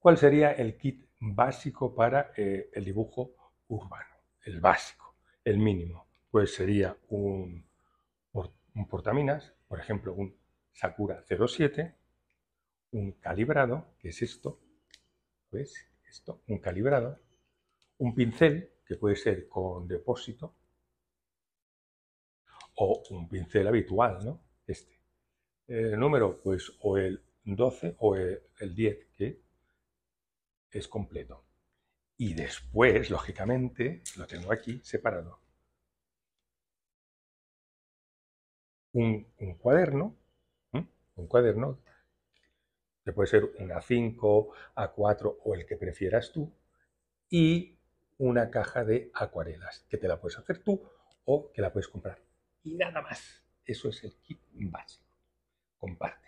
¿Cuál sería el kit básico para eh, el dibujo urbano? El básico, el mínimo. Pues sería un, portaminas, por ejemplo, un Sakura 07, un calibrado, que es esto, ¿ves? Esto, un calibrado, un pincel, que puede ser con depósito, o un pincel habitual, ¿no? Este. El número, pues, o el 12 o el, el 10, que es completo. Y después, lógicamente, lo tengo aquí separado. Un, cuaderno, un cuaderno, que puede ser a 5, A4 o el que prefieras tú, y una caja de acuarelas, que te la puedes hacer tú o que la puedes comprar. Y nada más. Eso es el kit básico. Comparte.